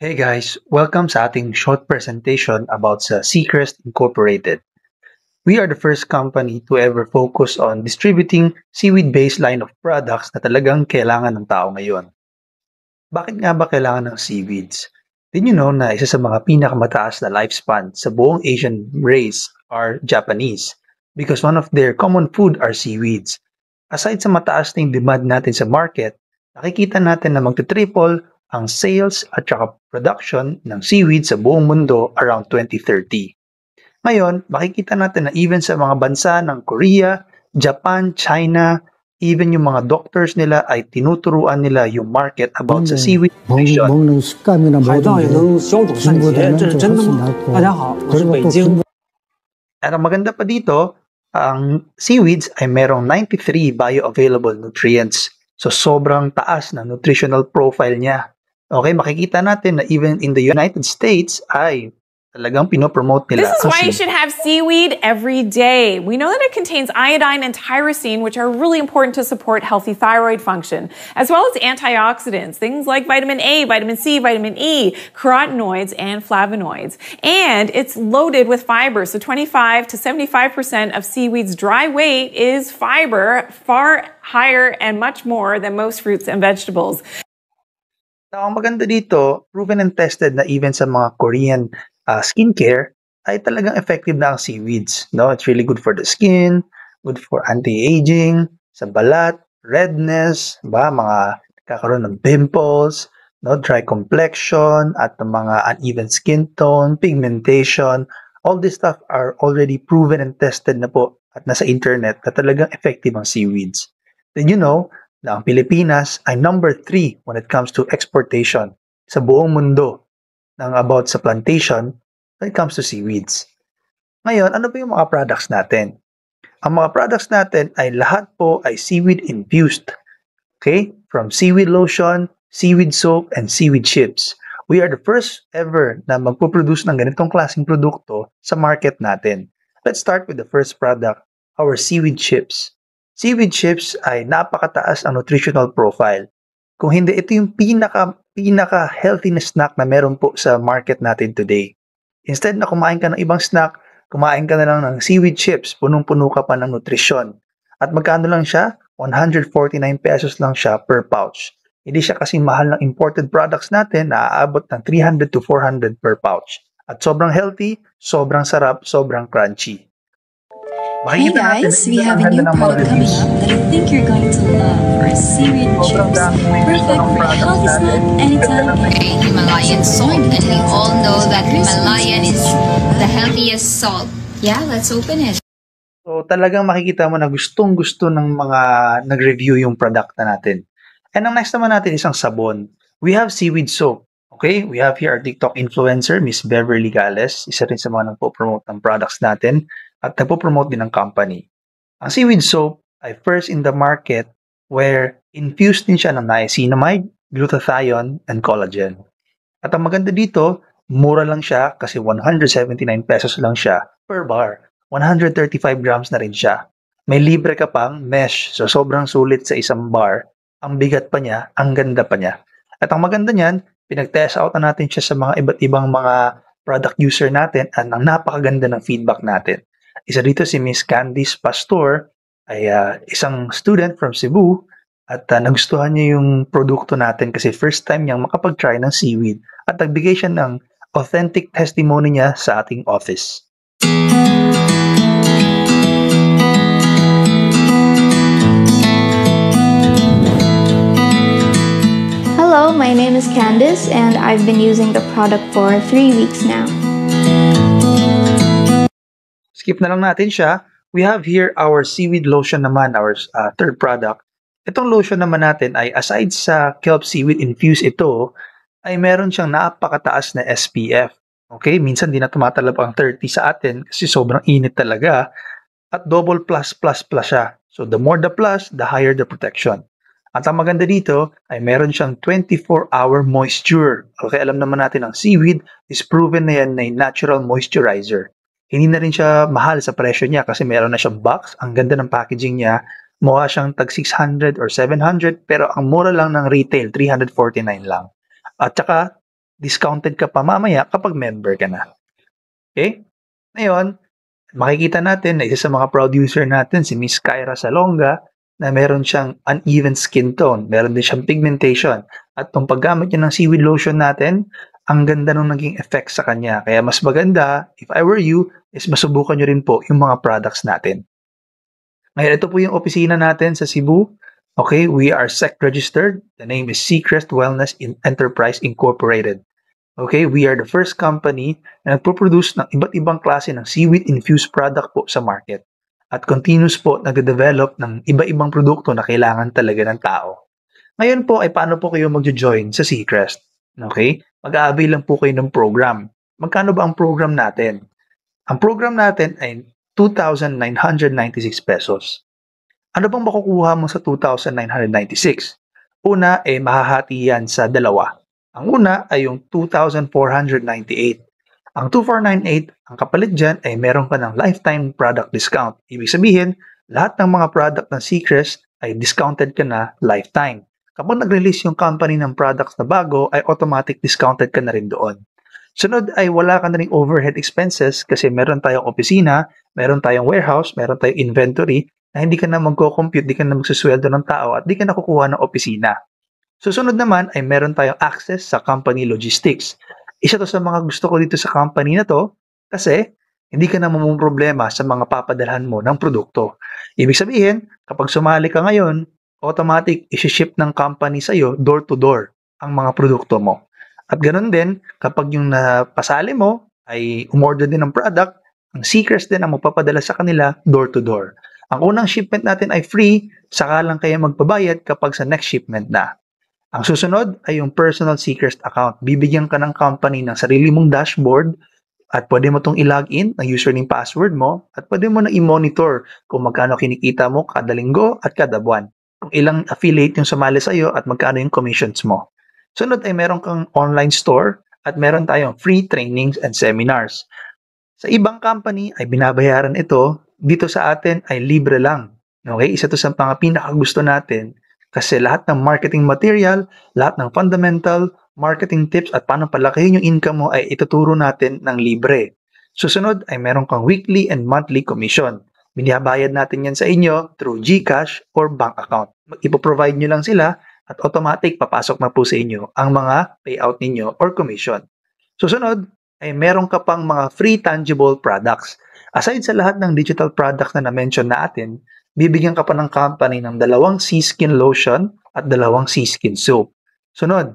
Hey guys, welcome sa ating short presentation about sa Seacrest Incorporated. We are the first company to ever focus on distributing seaweed-based line of products na talagang kailangan ng tao ngayon. Bakit nga ba kailangan ng seaweeds? Did you know na isa sa mga pinakamataas na lifespan sa buong Asian race are Japanese because one of their common food are seaweeds. Aside sa mataas na yung demand natin sa market, nakikita natin na magte-triple ang sales at saka production ng seaweed sa buong mundo around 2030. Ngayon, makikita natin na even sa mga bansa ng Korea, Japan, China, even yung mga doctors nila ay tinuturuan nila yung market about sa seaweed production. 萌能干面的毛豆也能消肿散结，这是真的吗？大家好，我是北京。At ang maganda pa dito, ang seaweeds ay merong 93 bioavailable nutrients. So sobrang taas na nutritional profile niya. Okay, makikita natin na even in the United States ay talagang pinopromote nila. This is why you should have seaweed every day. We know that it contains iodine and tyrosine, which are really important to support healthy thyroid function, as well as antioxidants, things like vitamin A, vitamin C, vitamin E, carotenoids, and flavonoids. And it's loaded with fiber. So 25 to 75% of seaweed's dry weight is fiber, far higher and much more than most fruits and vegetables. Now, ang maganda dito, proven and tested na even sa mga Korean uh, skincare, ay talagang effective na ang seaweeds. No? It's really good for the skin, good for anti-aging, sa balat, redness, ba? mga kakaroon ng pimples, no? dry complexion, at mga uneven skin tone, pigmentation. All this stuff are already proven and tested na po at nasa internet na talagang effective ang seaweeds. Then you know na ang Pilipinas ay number 3 when it comes to exportation sa buong mundo ng about sa plantation when it comes to seaweeds. Ngayon, ano ba yung mga products natin? Ang mga products natin ay lahat po ay seaweed infused. Okay? From seaweed lotion, seaweed soap, and seaweed chips. We are the first ever na magpuproduce ng ganitong klaseng produkto sa market natin. Let's start with the first product, our seaweed chips seaweed chips ay napakataas ang nutritional profile. Kung hindi, ito yung pinaka, pinaka healthy na snack na meron po sa market natin today. Instead na kumain ka ng ibang snack, kumain ka na lang ng seaweed chips, punong-puno ka pa ng nutrisyon. At magkano lang siya? 149 pesos lang siya per pouch. Hindi siya kasi mahal ng imported products natin na aabot ng 300 to 400 per pouch. At sobrang healthy, sobrang sarap, sobrang crunchy. Hey guys, we have a new product coming up that I think you're going to love. Our seaweed chips, perfect for healthy snack anytime. Himalayan salt, and we all know that Himalayan is the healthiest salt. Yeah, let's open it. So talagang makikita mo na gustong gusto ng mga nag-review yung product na natin. And ang next naman natin isang sabon. We have seaweed soap. Okay, we have here our TikTok influencer, Miss Beverly Gales. Isa rin sa mga nagpo-promote ng products natin at nagpo-promote din ng company. Ang seaweed soap ay first in the market where infused din siya ng niacinamide, glutathione, and collagen. At ang maganda dito, mura lang siya kasi 179 pesos lang siya per bar. 135 grams na rin siya. May libre ka pang mesh, so sobrang sulit sa isang bar. Ang bigat pa niya, ang ganda pa niya. At ang maganda niyan, pinag-test out na natin siya sa mga iba't ibang mga product user natin at ang napakaganda ng feedback natin. Isa dito si Miss Candice Pastor ay uh, isang student from Cebu at uh, nagustuhan niya yung produkto natin kasi first time niyang makapag-try ng seaweed at nagbigay siya ng authentic testimony niya sa ating office. Hello, my name is Candice and I've been using the product for three weeks now skip na lang natin siya. We have here our seaweed lotion naman, our uh, third product. Itong lotion naman natin ay aside sa kelp seaweed infused ito, ay meron siyang napakataas na SPF. Okay, minsan di na tumatalab ang 30 sa atin kasi sobrang init talaga at double plus plus plus siya. So the more the plus, the higher the protection. At ang maganda dito ay meron siyang 24-hour moisture. Okay, alam naman natin ang seaweed is proven na yan na natural moisturizer. Hindi na rin siya mahal sa presyo niya kasi meron na siyang box. Ang ganda ng packaging niya. Mukha siyang tag 600 or 700 pero ang mura lang ng retail, 349 lang. At saka, discounted ka pa mamaya kapag member ka na. Okay? Ngayon, makikita natin na isa sa mga producer natin, si Miss Kyra Salonga, na meron siyang uneven skin tone, meron din siyang pigmentation. At kung paggamit niya ng seaweed lotion natin, ang ganda nung naging effect sa kanya. Kaya mas maganda, if I were you, is masubukan nyo rin po yung mga products natin. Ngayon, ito po yung opisina natin sa Cebu. Okay, we are SEC registered. The name is Seacrest Wellness Enterprise Incorporated. Okay, we are the first company na nagpo-produce ng iba't ibang klase ng seaweed infused product po sa market. At continuous po nagde-develop ng iba-ibang produkto na kailangan talaga ng tao. Ngayon po ay paano po kayo magjo-join sa Seacrest? Okay? Mag-a-avail lang po kayo ng program. Magkano ba ang program natin? Ang program natin ay 2,996 pesos. Ano bang makukuha mo sa 2,996? Una, eh, mahahati yan sa dalawa. Ang una ay yung 2,498. Ang 2498, ang kapalit dyan ay eh, meron ka ng lifetime product discount. Ibig sabihin, lahat ng mga product ng Secrets ay discounted ka na lifetime. Kapag nag-release yung company ng products na bago, ay automatic discounted ka na rin doon. Sunod ay wala ka na rin overhead expenses kasi meron tayong opisina, meron tayong warehouse, meron tayong inventory na hindi ka na magko-compute, hindi ka na magsusweldo ng tao at hindi ka na kukuha ng opisina. Susunod naman ay meron tayong access sa company logistics. Isa to sa mga gusto ko dito sa company na to kasi hindi ka na mamumroblema sa mga papadalhan mo ng produkto. Ibig sabihin, kapag sumali ka ngayon, automatic isi-ship ng company sa iyo door to door ang mga produkto mo. At ganun din, kapag yung napasali mo ay umorder din ng product, ang secrets din ang mapapadala sa kanila door to door. Ang unang shipment natin ay free, saka lang kayo magbabayad kapag sa next shipment na. Ang susunod ay yung personal secrets account. Bibigyan ka ng company ng sarili mong dashboard at pwede mo itong i-log in ng username password mo at pwede mo na i-monitor kung magkano kinikita mo kada linggo at kada buwan kung ilang affiliate yung sumali sa'yo at magkano yung commissions mo. Sunod ay meron kang online store at meron tayong free trainings and seminars. Sa ibang company ay binabayaran ito, dito sa atin ay libre lang. Okay, isa to sa mga pinakagusto natin kasi lahat ng marketing material, lahat ng fundamental, marketing tips at paano palakihin yung income mo ay ituturo natin ng libre. Susunod ay meron kang weekly and monthly commission. Binihabayad natin yan sa inyo through GCash or bank account. Ipoprovide nyo lang sila at automatic papasok na po sa inyo ang mga payout ninyo or commission. Susunod ay meron ka pang mga free tangible products. Aside sa lahat ng digital products na na-mention natin, bibigyan ka pa ng company ng dalawang sea skin lotion at dalawang sea skin soap. Sunod,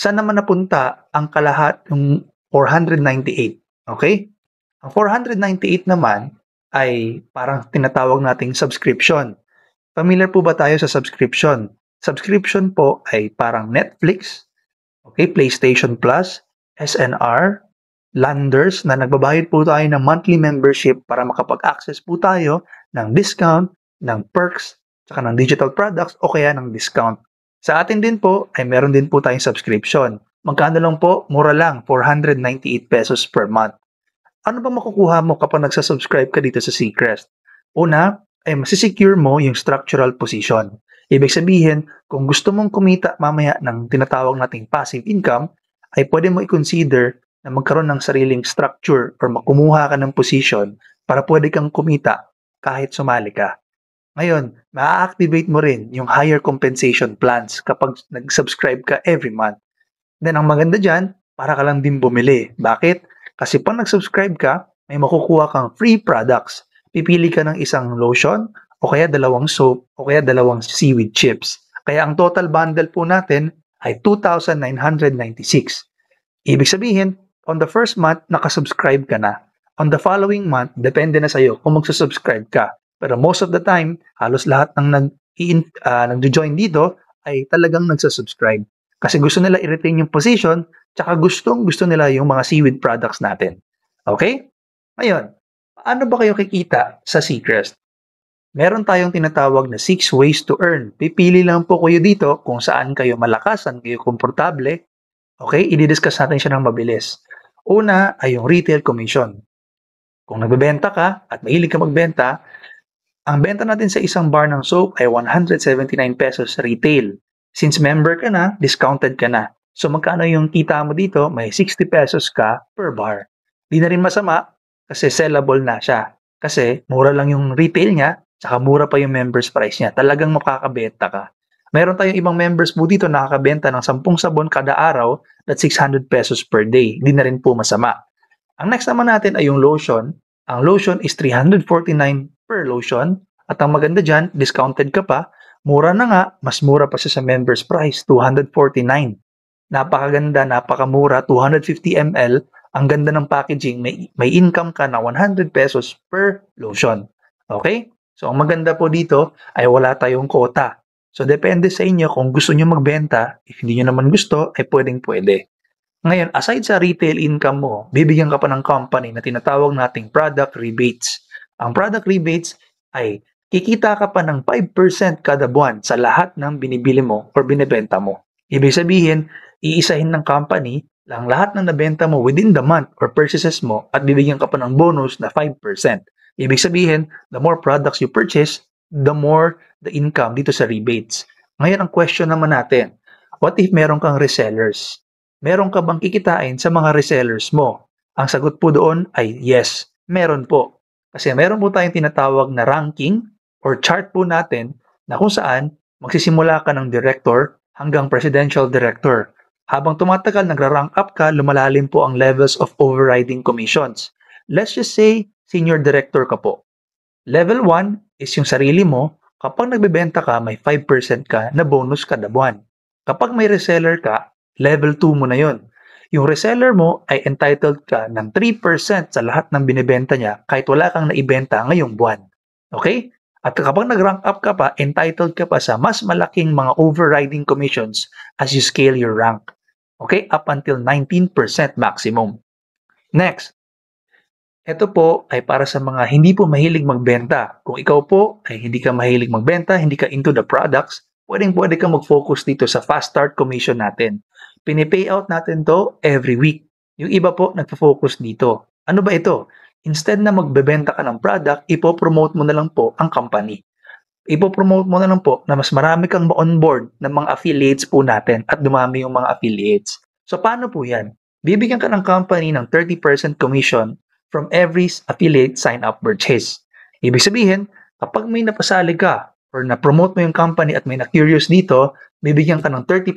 saan naman napunta ang kalahat ng 498? Okay? Ang 498 naman ay parang tinatawag nating subscription. Familiar po ba tayo sa subscription? Subscription po ay parang Netflix, okay, PlayStation Plus, SNR, Landers na nagbabayad po tayo ng monthly membership para makapag-access po tayo ng discount, ng perks, saka ng digital products o kaya ng discount. Sa atin din po ay meron din po tayong subscription. Magkano lang po? Mura lang, 498 pesos per month ano ba makukuha mo kapag nagsasubscribe ka dito sa Seacrest? Una, ay masisecure mo yung structural position. Ibig sabihin, kung gusto mong kumita mamaya ng tinatawag nating passive income, ay pwede mo i-consider na magkaroon ng sariling structure or makumuha ka ng position para pwede kang kumita kahit sumali ka. Ngayon, ma-activate mo rin yung higher compensation plans kapag nag-subscribe ka every month. Then ang maganda dyan, para ka lang din bumili. Bakit? Kasi pag nag-subscribe ka, may makukuha kang free products. Pipili ka ng isang lotion, o kaya dalawang soap, o kaya dalawang seaweed chips. Kaya ang total bundle po natin ay 2,996. Ibig sabihin, on the first month, nakasubscribe ka na. On the following month, depende na sa'yo kung magsusubscribe ka. Pero most of the time, halos lahat ng nag uh, ah, nag join dito ay talagang nagsasubscribe. Kasi gusto nila i-retain yung position, tsaka gustong gusto nila yung mga seaweed products natin. Okay? Ngayon, ano ba kayo kikita sa Seacrest? Meron tayong tinatawag na 6 ways to earn. Pipili lang po kayo dito kung saan kayo malakas, saan kayo komportable. Okay? Ididiscuss natin siya ng mabilis. Una ay yung retail commission. Kung nagbebenta ka at mahilig ka magbenta, ang benta natin sa isang bar ng soap ay 179 pesos retail. Since member ka na, discounted ka na. So magkano yung kita mo dito? May 60 pesos ka per bar. Di na rin masama kasi sellable na siya. Kasi mura lang yung retail niya, saka mura pa yung members price niya. Talagang makakabenta ka. Meron tayong ibang members po dito nakakabenta ng 10 sabon kada araw at 600 pesos per day. Hindi na rin po masama. Ang next naman natin ay yung lotion. Ang lotion is 349 per lotion. At ang maganda dyan, discounted ka pa Mura na nga, mas mura pa siya sa members price, 249. Napakaganda, napakamura, 250 ml. Ang ganda ng packaging, may, may income ka na 100 pesos per lotion. Okay? So, ang maganda po dito ay wala tayong quota. So, depende sa inyo kung gusto nyo magbenta. If hindi nyo naman gusto, ay pwedeng pwede. Ngayon, aside sa retail income mo, bibigyan ka pa ng company na tinatawag nating product rebates. Ang product rebates ay kikita ka pa ng 5% kada buwan sa lahat ng binibili mo or binibenta mo. Ibig sabihin, iisahin ng company lang lahat ng nabenta mo within the month or purchases mo at bibigyan ka pa ng bonus na 5%. Ibig sabihin, the more products you purchase, the more the income dito sa rebates. Ngayon ang question naman natin, what if meron kang resellers? Meron ka bang kikitain sa mga resellers mo? Ang sagot po doon ay yes, meron po. Kasi meron po tayong tinatawag na ranking or chart po natin na kung saan magsisimula ka ng director hanggang presidential director. Habang tumatagal, nagra-rank up ka, lumalalim po ang levels of overriding commissions. Let's just say, senior director ka po. Level 1 is yung sarili mo. Kapag nagbebenta ka, may 5% ka na bonus kada buwan. Kapag may reseller ka, level 2 mo na yon. Yung reseller mo ay entitled ka ng 3% sa lahat ng binibenta niya kahit wala kang naibenta ngayong buwan. Okay? At kapag nag-rank up ka pa, entitled ka pa sa mas malaking mga overriding commissions as you scale your rank. Okay? Up until 19% maximum. Next, ito po ay para sa mga hindi po mahilig magbenta. Kung ikaw po ay hindi ka mahilig magbenta, hindi ka into the products, pwedeng pwede ka mag-focus dito sa fast start commission natin. Pinipay out natin to every week. Yung iba po nagfo-focus dito. Ano ba ito? Instead na magbebenta ka ng product, ipopromote mo na lang po ang company. Ipopromote mo na lang po na mas marami kang ma-onboard ng mga affiliates po natin at dumami yung mga affiliates. So paano po yan? Bibigyan ka ng company ng 30% commission from every affiliate sign-up purchase. Ibig sabihin, kapag may napasalig ka or na-promote mo yung company at may na-curious dito, bibigyan ka ng 30%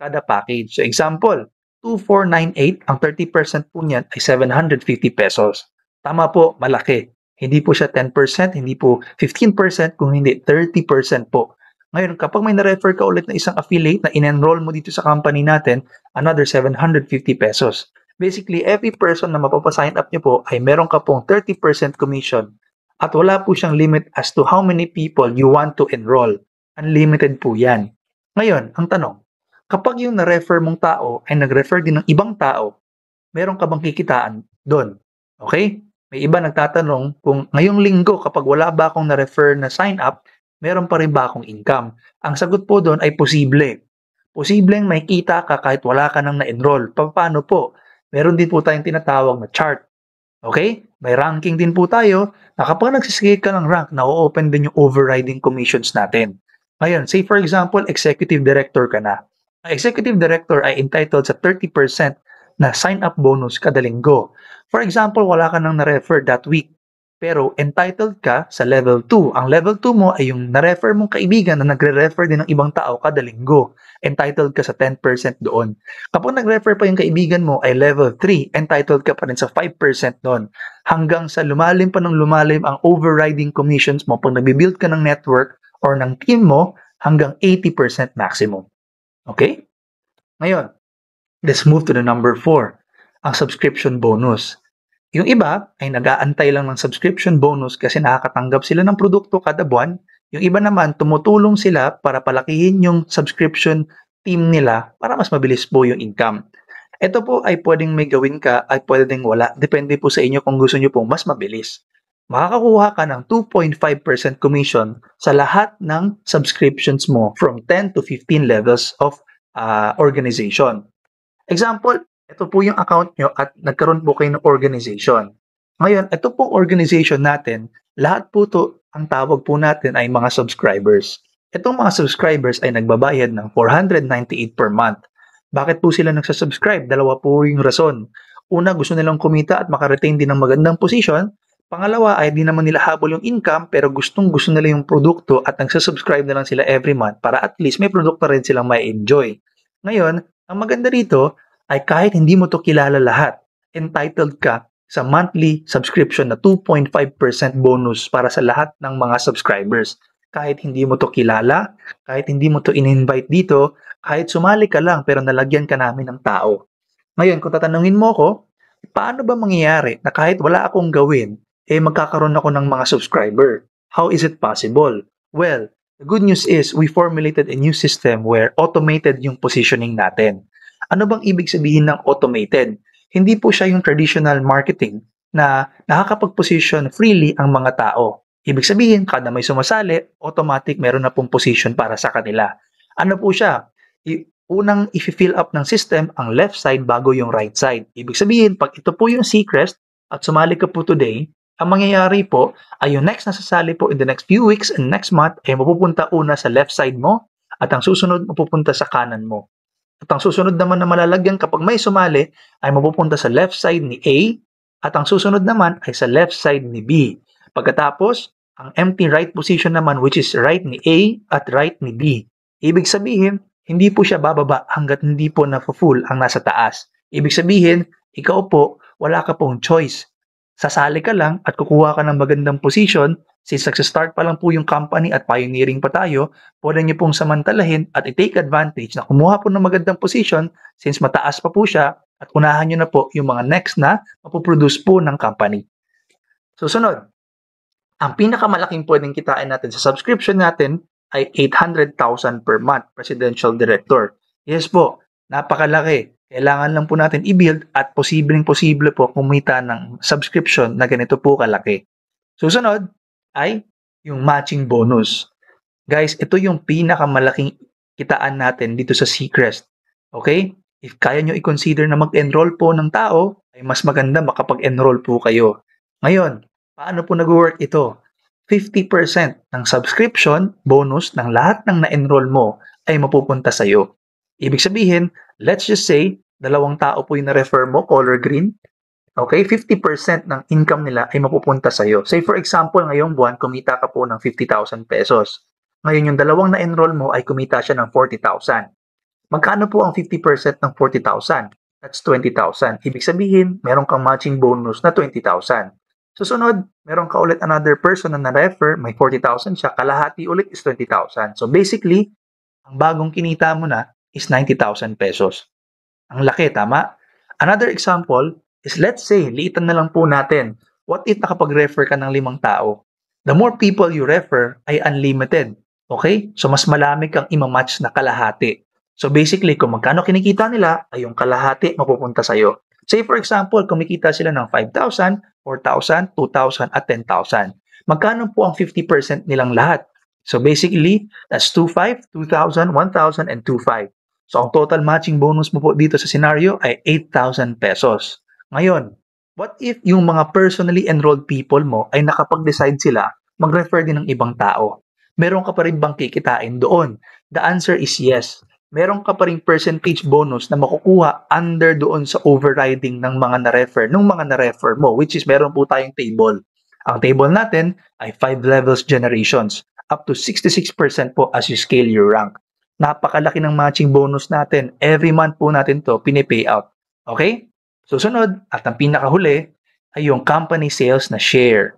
kada package. So example, 2498, ang 30% po niyan ay 750 pesos. Tama po, malaki. Hindi po siya 10%, hindi po 15%, kung hindi 30% po. Ngayon, kapag may na-refer ka ulit na isang affiliate na in-enroll mo dito sa company natin, another 750 pesos. Basically, every person na mapapasign up niyo po ay meron ka pong 30% commission at wala po siyang limit as to how many people you want to enroll. Unlimited po yan. Ngayon, ang tanong, kapag yung na-refer mong tao ay nag-refer din ng ibang tao, meron ka bang kikitaan doon? Okay? May iba nagtatanong kung ngayong linggo kapag wala ba akong na-refer na sign up, meron pa rin ba akong income? Ang sagot po doon ay posible. Posibleng may kita ka kahit wala ka nang na-enroll. Paano po? Meron din po tayong tinatawag na chart. Okay? May ranking din po tayo na kapag nagsisigil ka ng rank, na-open din yung overriding commissions natin. Ngayon, say for example, executive director ka na. Ang executive director ay entitled sa 30% na sign-up bonus kada linggo. For example, wala ka nang na-refer that week, pero entitled ka sa level 2. Ang level 2 mo ay yung na-refer mong kaibigan na nagre-refer din ng ibang tao kada linggo. Entitled ka sa 10% doon. Kapag nag-refer pa yung kaibigan mo ay level 3, entitled ka pa rin sa 5% doon. Hanggang sa lumalim pa ng lumalim ang overriding commissions mo pag nabibuild ka ng network or ng team mo hanggang 80% maximum. Okay? Ngayon, Let's move to the number 4, ang subscription bonus. Yung iba ay nagaantay lang ng subscription bonus kasi nakakatanggap sila ng produkto kada buwan. Yung iba naman, tumutulong sila para palakihin yung subscription team nila para mas mabilis po yung income. Ito po ay pwedeng may gawin ka at pwedeng wala. Depende po sa inyo kung gusto nyo pong mas mabilis. Makakakuha ka ng 2.5% commission sa lahat ng subscriptions mo from 10 to 15 levels of uh, organization. Example, ito po yung account nyo at nagkaroon po kayo ng organization. Ngayon, ito pong organization natin, lahat po to ang tawag po natin ay mga subscribers. Itong mga subscribers ay nagbabayad ng 498 per month. Bakit po sila nagsasubscribe? Dalawa po yung rason. Una, gusto nilang kumita at makaretain din ng magandang position. Pangalawa ay di naman nila habol yung income pero gustong gusto nila yung produkto at nagsasubscribe na lang sila every month para at least may produkto rin silang may enjoy. Ngayon, ang maganda rito ay kahit hindi mo to kilala lahat, entitled ka sa monthly subscription na 2.5% bonus para sa lahat ng mga subscribers. Kahit hindi mo to kilala, kahit hindi mo to in-invite dito, kahit sumali ka lang pero nalagyan ka namin ng tao. Ngayon, kung tatanungin mo ko, paano ba mangyayari na kahit wala akong gawin, eh magkakaroon ako ng mga subscriber? How is it possible? Well, The good news is, we formulated a new system where automated yung positioning natin. Ano bang ibig sabihin ng automated? Hindi po siya yung traditional marketing na nakakapag-position freely ang mga tao. Ibig sabihin, kada may sumasali, automatic meron na pong position para sa kanila. Ano po siya? I- unang i-fill up ng system ang left side bago yung right side. Ibig sabihin, pag ito po yung c at sumali ka po today, ang mangyayari po ay yung next na sasali po in the next few weeks and next month ay eh, mapupunta una sa left side mo at ang susunod mapupunta sa kanan mo. At ang susunod naman na malalagyan kapag may sumali ay mapupunta sa left side ni A at ang susunod naman ay sa left side ni B. Pagkatapos, ang empty right position naman which is right ni A at right ni B. Ibig sabihin, hindi po siya bababa hanggat hindi po na-full ang nasa taas. Ibig sabihin, ikaw po, wala ka pong choice sasali ka lang at kukuha ka ng magandang position, since nagsistart pa lang po yung company at pioneering pa tayo, pwede niyo pong samantalahin at i-take advantage na kumuha po ng magandang position since mataas pa po siya at unahan niyo na po yung mga next na mapuproduce po ng company. Susunod, ang pinakamalaking pwedeng kitain natin sa subscription natin ay 800,000 per month, Presidential Director. Yes po, napakalaki. Kailangan lang po natin i-build at posibleng posible po kumita ng subscription na ganito po kalaki. Susunod ay yung matching bonus. Guys, ito yung pinakamalaking kitaan natin dito sa Seacrest. Okay? If kaya nyo i-consider na mag-enroll po ng tao, ay mas maganda makapag-enroll po kayo. Ngayon, paano po nag-work ito? 50% ng subscription bonus ng lahat ng na-enroll mo ay mapupunta sa'yo. Ibig sabihin, let's just say, dalawang tao po yung na-refer mo, color green, okay, 50% ng income nila ay mapupunta sa'yo. Say for example, ngayong buwan, kumita ka po ng 50,000 pesos. Ngayon, yung dalawang na-enroll mo ay kumita siya ng 40,000. Magkano po ang 50% ng 40,000? That's 20,000. Ibig sabihin, meron kang matching bonus na 20,000. Susunod, meron ka ulit another person na na-refer, may 40,000 siya, kalahati ulit is 20,000. So basically, ang bagong kinita mo na is 90,000 pesos. Ang laki, tama? Another example is let's say, liitan na lang po natin. What if nakapag-refer ka ng limang tao? The more people you refer ay unlimited. Okay? So, mas malami kang imamatch na kalahati. So, basically, kung magkano kinikita nila, ay yung kalahati mapupunta sa'yo. Say, for example, kumikita sila ng 5,000, 4,000, 2,000, at 10,000. Magkano po ang 50% nilang lahat? So basically, that's 2,500, 2,000, 1,000, and 2,500. So, ang total matching bonus mo po dito sa scenario ay 8,000 pesos. Ngayon, what if yung mga personally enrolled people mo ay nakapag-decide sila mag-refer din ng ibang tao? Meron ka pa rin bang kikitain doon? The answer is yes. Meron ka pa rin percentage bonus na makukuha under doon sa overriding ng mga na-refer, ng mga na-refer mo, which is meron po tayong table. Ang table natin ay 5 levels generations, up to 66% po as you scale your rank. Napakalaki ng matching bonus natin. Every month po natin to pinipay out. Okay? Susunod, at ang pinakahuli, ay yung company sales na share.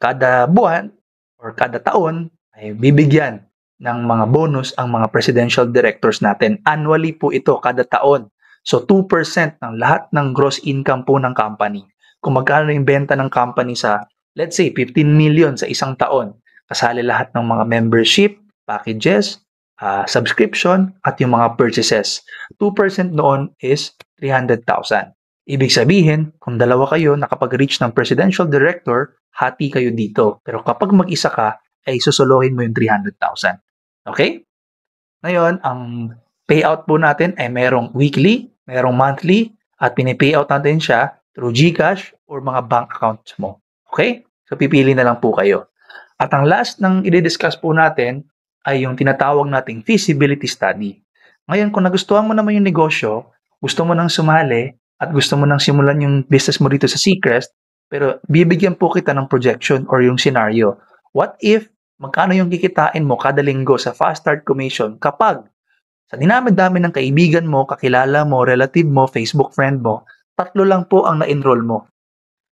Kada buwan or kada taon ay bibigyan ng mga bonus ang mga presidential directors natin. Annually po ito, kada taon. So 2% ng lahat ng gross income po ng company. Kung magkano yung benta ng company sa, let's say, 15 million sa isang taon, kasali lahat ng mga membership, packages, uh, subscription at yung mga purchases. 2% noon is 300,000. Ibig sabihin, kung dalawa kayo nakapag-reach ng presidential director, hati kayo dito. Pero kapag mag-isa ka, ay susuluhin mo yung 300,000. Okay? Ngayon, ang payout po natin ay merong weekly, merong monthly, at pinipayout natin siya through GCash or mga bank accounts mo. Okay? So, pipili na lang po kayo. At ang last nang i-discuss po natin ay yung tinatawag nating feasibility study. Ngayon, kung nagustuhan mo naman yung negosyo, gusto mo nang sumali, at gusto mo nang simulan yung business mo dito sa Seacrest, pero bibigyan po kita ng projection or yung scenario. What if magkano yung kikitain mo kada linggo sa fast start commission kapag sa dinami-dami ng kaibigan mo, kakilala mo, relative mo, Facebook friend mo, tatlo lang po ang na-enroll mo.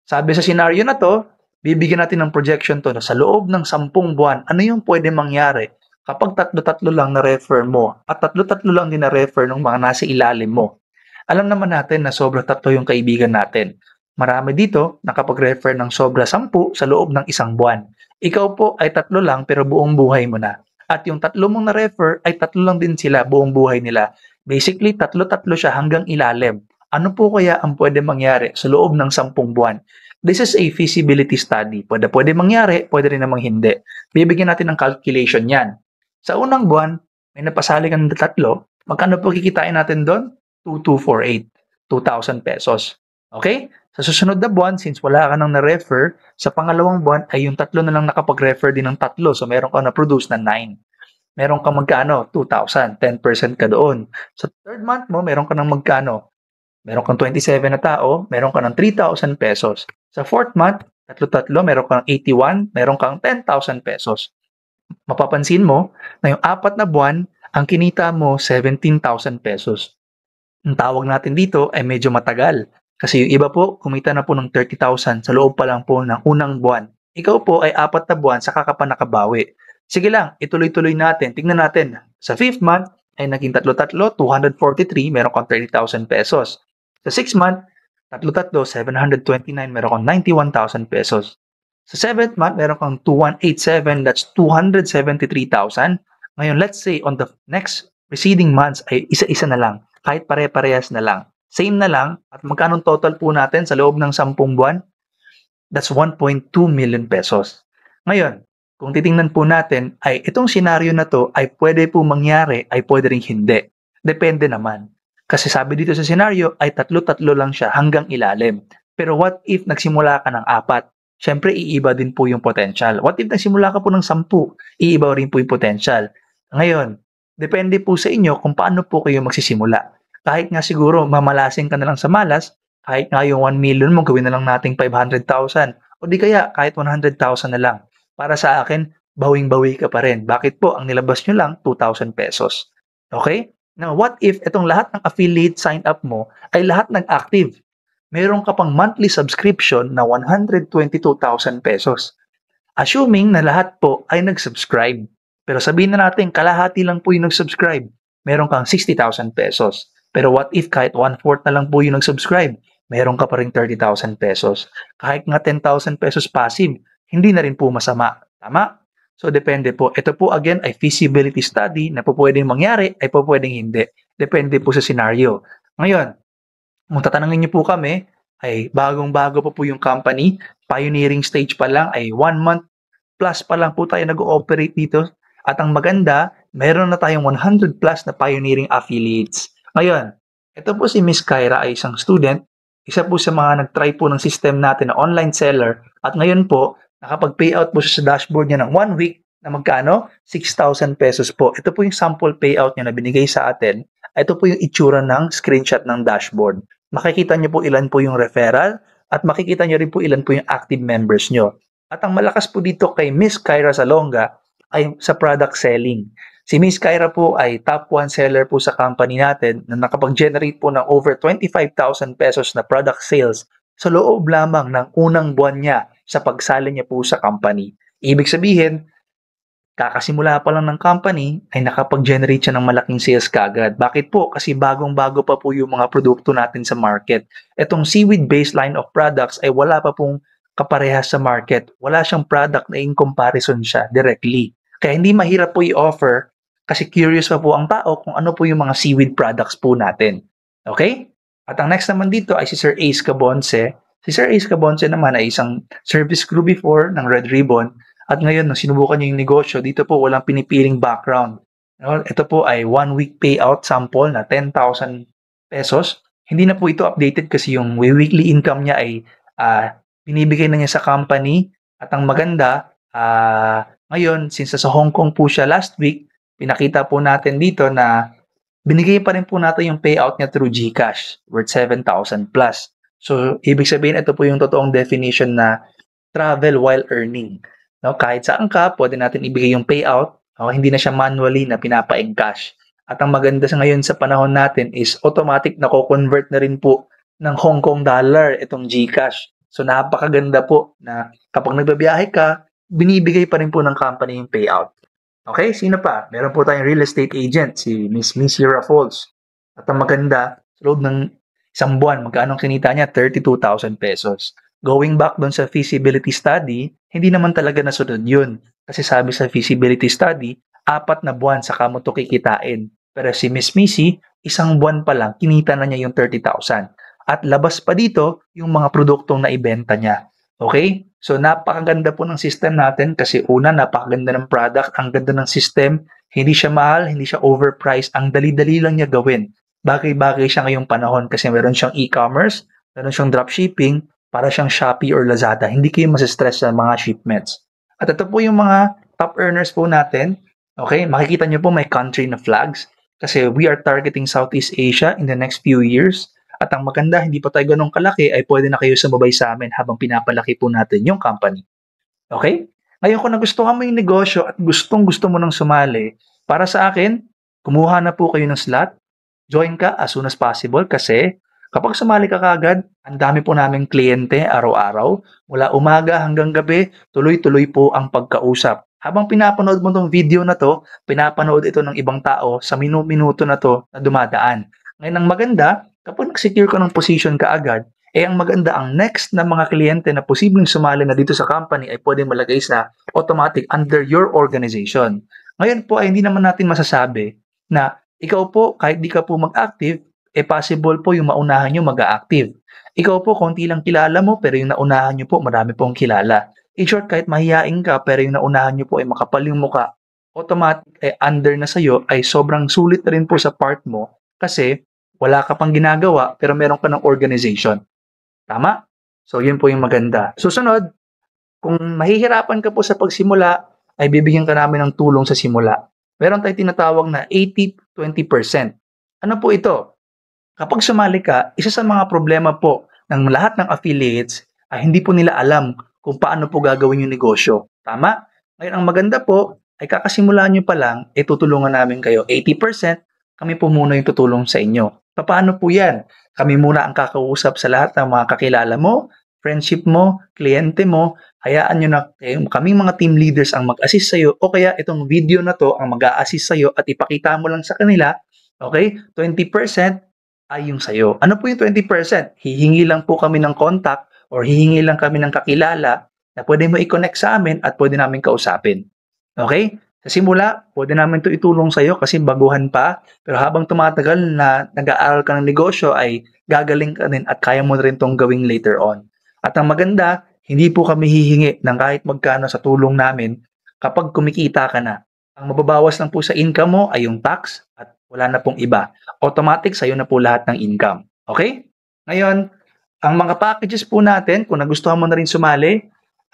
Sabi sa scenario na to, bibigyan natin ng projection to na sa loob ng sampung buwan, ano yung pwede mangyari kapag tatlo-tatlo lang na-refer mo at tatlo-tatlo lang din na-refer ng mga nasa ilalim mo, alam naman natin na sobra tatlo yung kaibigan natin. Marami dito nakapag-refer ng sobra sampu sa loob ng isang buwan. Ikaw po ay tatlo lang pero buong buhay mo na. At yung tatlo mong na-refer ay tatlo lang din sila buong buhay nila. Basically, tatlo-tatlo siya hanggang ilalim. Ano po kaya ang pwede mangyari sa loob ng sampung buwan? This is a feasibility study. Pwede pwede mangyari, pwede rin namang hindi. Bibigyan natin ng calculation yan. Sa unang buwan, may napasali kang tatlo, magkano po kikitain natin doon? 2248, 2,000 pesos. Okay? Sa susunod na buwan, since wala ka nang na-refer, sa pangalawang buwan ay yung tatlo na lang nakapag-refer din ng tatlo. So, meron ka na-produce na 9. Meron ka magkano? 2,000. 10% ka doon. Sa third month mo, meron ka nang magkano? Meron kang 27 na tao, meron ka ng 3,000 pesos. Sa fourth month, tatlo-tatlo, meron ka kang 81, meron kang 10,000 pesos mapapansin mo na yung apat na buwan, ang kinita mo 17,000 pesos. Ang tawag natin dito ay medyo matagal kasi yung iba po kumita na po ng 30,000 sa loob pa lang po ng unang buwan. Ikaw po ay apat na buwan sa kakapanakabawi. Sige lang, ituloy-tuloy natin. Tingnan natin. Sa 5th month ay naging tatlo-tatlo, 243, meron kang 30,000 pesos. Sa 6th month, tatlo-tatlo, 729, meron kang 91,000 pesos. Sa 7th month, meron kang 2187, that's 273,000. Ngayon, let's say on the next preceding months ay isa-isa na lang, kahit pare-parehas na lang. Same na lang, at magkano total po natin sa loob ng 10 buwan? That's 1.2 million pesos. Ngayon, kung titingnan po natin, ay itong senaryo na to ay pwede po mangyari, ay pwede rin hindi. Depende naman. Kasi sabi dito sa senaryo ay tatlo-tatlo lang siya hanggang ilalim. Pero what if nagsimula ka ng apat? syempre iiba din po yung potential. What if nagsimula ka po ng 10, iiba rin po yung potential. Ngayon, depende po sa inyo kung paano po kayo magsisimula. Kahit nga siguro mamalasin ka na lang sa malas, kahit nga yung 1 million mo, gawin na lang nating 500,000. O di kaya, kahit 100,000 na lang. Para sa akin, bawing-bawi ka pa rin. Bakit po? Ang nilabas nyo lang, 2,000 pesos. Okay? Now, what if itong lahat ng affiliate sign up mo ay lahat nag-active? meron ka pang monthly subscription na 122,000 pesos. Assuming na lahat po ay nag-subscribe. Pero sabihin na natin, kalahati lang po yung nag-subscribe. Meron kang 60,000 pesos. Pero what if kahit one-fourth na lang po yung nag-subscribe? Meron ka pa rin 30,000 pesos. Kahit nga 10,000 pesos passive, hindi na rin po masama. Tama? So, depende po. Ito po, again, ay feasibility study na po pwedeng mangyari ay po pwedeng hindi. Depende po sa scenario. Ngayon, kung tatanungin niyo po kami, ay bagong-bago pa po, yung company, pioneering stage pa lang, ay one month plus pa lang po tayo nag-ooperate dito. At ang maganda, meron na tayong 100 plus na pioneering affiliates. Ngayon, ito po si Miss Kyra ay isang student, isa po sa mga nag-try po ng system natin na online seller at ngayon po, nakapag-payout po siya sa dashboard niya ng one week na magkano? 6,000 pesos po. Ito po yung sample payout niya na binigay sa atin. Ito po yung itsura ng screenshot ng dashboard makikita nyo po ilan po yung referral at makikita nyo rin po ilan po yung active members nyo. At ang malakas po dito kay Miss Kyra Salonga ay sa product selling. Si Miss Kyra po ay top 1 seller po sa company natin na nakapag-generate po ng over 25,000 pesos na product sales sa loob lamang ng unang buwan niya sa pagsali niya po sa company. Ibig sabihin, kakasimula pa lang ng company ay nakapag-generate siya ng malaking sales kagad. Bakit po? Kasi bagong-bago pa po yung mga produkto natin sa market. Itong seaweed-based line of products ay wala pa pong kaparehas sa market. Wala siyang product na in comparison siya directly. Kaya hindi mahirap po i-offer kasi curious pa po ang tao kung ano po yung mga seaweed products po natin. Okay? At ang next naman dito ay si Sir Ace Cabonce. Si Sir Ace Cabonce naman ay isang service crew before ng Red Ribbon at ngayon, nung sinubukan niyo yung negosyo, dito po walang pinipiling background. No? Ito po ay one week payout sample na 10,000 pesos. Hindi na po ito updated kasi yung weekly income niya ay uh, binibigay na niya sa company. At ang maganda, uh, ngayon, since sa Hong Kong po siya last week, pinakita po natin dito na binigay pa rin po natin yung payout niya through GCash worth 7,000 plus. So, ibig sabihin, ito po yung totoong definition na travel while earning. No, kahit saan ka, pwede natin ibigay yung payout. No, hindi na siya manually na pinapa-encash. At ang maganda sa ngayon sa panahon natin is automatic na convert na rin po ng Hong Kong dollar itong GCash. So napakaganda po na kapag nagbabiyahe ka, binibigay pa rin po ng company yung payout. Okay, sino pa? Meron po tayong real estate agent, si Miss Missy Raffles. At ang maganda, sa loob ng isang buwan, magkano kinita niya? 32,000 pesos going back doon sa feasibility study, hindi naman talaga nasunod yun. Kasi sabi sa feasibility study, apat na buwan sa mo to kikitain. Pero si Miss Missy, isang buwan pa lang, kinita na niya yung 30,000. At labas pa dito yung mga produktong naibenta niya. Okay? So napakaganda po ng system natin kasi una napakaganda ng product, ang ganda ng system, hindi siya mahal, hindi siya overpriced, ang dali-dali lang niya gawin. Bagay-bagay siya ngayong panahon kasi meron siyang e-commerce, meron siyang dropshipping, para siyang Shopee or Lazada. Hindi kayo masistress sa mga shipments. At ito po yung mga top earners po natin. Okay, makikita nyo po may country na flags. Kasi we are targeting Southeast Asia in the next few years. At ang maganda, hindi pa tayo ganun kalaki, ay pwede na kayo sumabay sa amin habang pinapalaki po natin yung company. Okay? Ngayon, kung nagustuhan mo yung negosyo at gustong gusto mo nang sumali, para sa akin, kumuha na po kayo ng slot. Join ka as soon as possible kasi Kapag sumali ka kagad, ang dami po naming kliyente araw-araw. Mula umaga hanggang gabi, tuloy-tuloy po ang pagkausap. Habang pinapanood mo tong video na to, pinapanood ito ng ibang tao sa minuto minuto na to na dumadaan. Ngayon ang maganda, kapag nag-secure ka ng position kaagad, eh ang maganda ang next na mga kliyente na posibleng sumali na dito sa company ay pwedeng malagay sa automatic under your organization. Ngayon po ay hindi naman natin masasabi na ikaw po kahit di ka po mag-active, eh possible po yung maunahan nyo mag-active. Ikaw po, konti lang kilala mo, pero yung naunahan nyo po, marami pong kilala. In short, kahit mahihain ka, pero yung naunahan nyo po ay makapal yung muka, automatic ay eh, under na sa'yo, ay sobrang sulit rin po sa part mo kasi wala ka pang ginagawa, pero meron ka ng organization. Tama? So, yun po yung maganda. Susunod, kung mahihirapan ka po sa pagsimula, ay bibigyan ka namin ng tulong sa simula. Meron tayong tinatawag na 80-20%. Ano po ito? Kapag sumali ka, isa sa mga problema po ng lahat ng affiliates ay hindi po nila alam kung paano po gagawin yung negosyo. Tama? Ngayon, ang maganda po ay kakasimulaan nyo pa lang, itutulungan eh, namin kayo. 80%, kami po muna yung tutulong sa inyo. Paano po yan? Kami muna ang kakausap sa lahat ng mga kakilala mo, friendship mo, kliyente mo, hayaan nyo na kayo, eh, kaming mga team leaders ang mag-assist sa'yo o kaya itong video na to ang mag-a-assist sa'yo at ipakita mo lang sa kanila, okay? 20% ay yung sayo. Ano po yung 20%? Hihingi lang po kami ng contact or hihingi lang kami ng kakilala na pwede mo i-connect sa amin at pwede namin kausapin. Okay? Sa simula, pwede namin to itulong sa'yo kasi baguhan pa. Pero habang tumatagal na nag-aaral ka ng negosyo ay gagaling ka rin at kaya mo na rin tong gawing later on. At ang maganda, hindi po kami hihingi ng kahit magkano sa tulong namin kapag kumikita ka na. Ang mababawas lang po sa income mo ay yung tax at wala na pong iba. Automatic sa'yo na po lahat ng income. Okay? Ngayon, ang mga packages po natin, kung nagustuhan mo na rin sumali,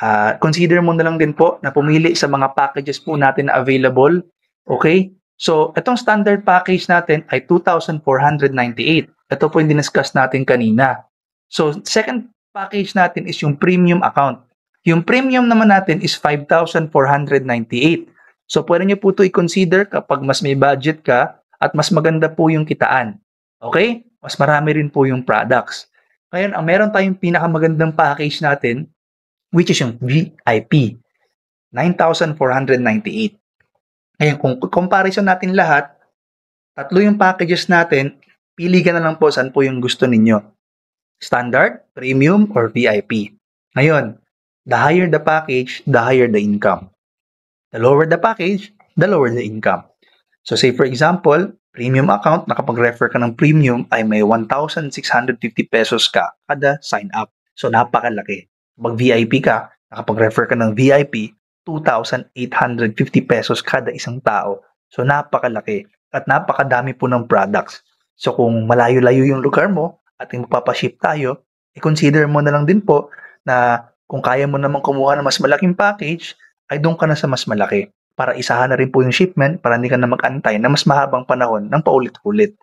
uh, consider mo na lang din po na pumili sa mga packages po natin na available. Okay? So, itong standard package natin ay 2,498. Ito po yung diniscuss natin kanina. So, second package natin is yung premium account. Yung premium naman natin is 5,498. So, pwede nyo po ito i-consider kapag mas may budget ka at mas maganda po yung kitaan. Okay? Mas marami rin po yung products. Ngayon, ang meron tayong pinakamagandang package natin, which is yung VIP. 9,498. Ngayon, kung comparison natin lahat, tatlo yung packages natin, pili ka na lang po saan po yung gusto ninyo. Standard, premium, or VIP. Ngayon, the higher the package, the higher the income. The lower the package, the lower the income. So say for example, premium account, nakapag-refer ka ng premium ay may 1,650 pesos ka kada sign up. So napakalaki. Pag VIP ka, nakapag-refer ka ng VIP, 2,850 pesos kada isang tao. So napakalaki at napakadami po ng products. So kung malayo-layo yung lugar mo at yung magpapaship tayo, i-consider mo na lang din po na kung kaya mo naman kumuha ng mas malaking package, ay doon ka na sa mas malaki para isahan na rin po yung shipment para hindi ka na mag-antay na mas mahabang panahon ng paulit-ulit.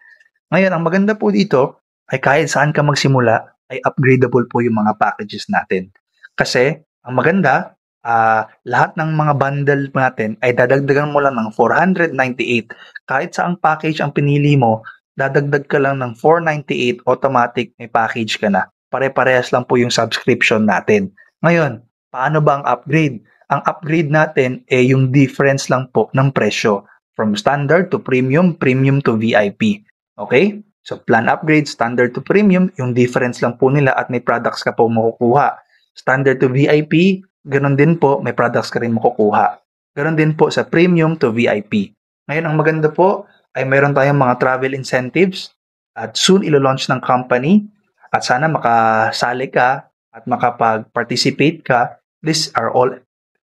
Ngayon, ang maganda po dito ay kahit saan ka magsimula ay upgradable po yung mga packages natin. Kasi ang maganda, uh, lahat ng mga bundle natin ay dadagdagan mo lang ng 498. Kahit saang package ang pinili mo, dadagdag ka lang ng 498 automatic may package ka na. Pare-parehas lang po yung subscription natin. Ngayon, paano ba ang upgrade? Ang upgrade natin ay eh, yung difference lang po ng presyo from standard to premium, premium to VIP. Okay? So plan upgrade, standard to premium, yung difference lang po nila at may products ka po makukuha. Standard to VIP, ganun din po, may products ka rin makukuha. Ganun din po sa premium to VIP. Ngayon, ang maganda po ay mayroon tayong mga travel incentives at soon ilo-launch ng company at sana makasali ka at makapag-participate ka. These are all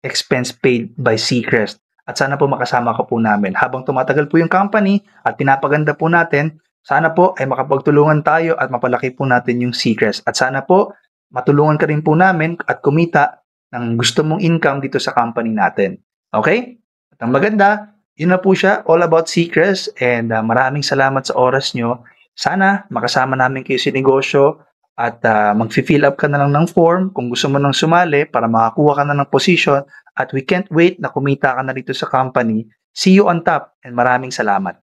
expense paid by Seacrest. At sana po makasama ka po namin. Habang tumatagal po yung company at pinapaganda po natin, sana po ay makapagtulungan tayo at mapalaki po natin yung Seacrest. At sana po matulungan ka rin po namin at kumita ng gusto mong income dito sa company natin. Okay? At ang maganda, yun na po siya, all about Seacrest and uh, maraming salamat sa oras nyo. Sana makasama namin kayo sa negosyo at uh, ah, mag-fill up ka na lang ng form kung gusto mo nang sumali para makakuha ka na ng position at we can't wait na kumita ka na dito sa company. See you on top and maraming salamat.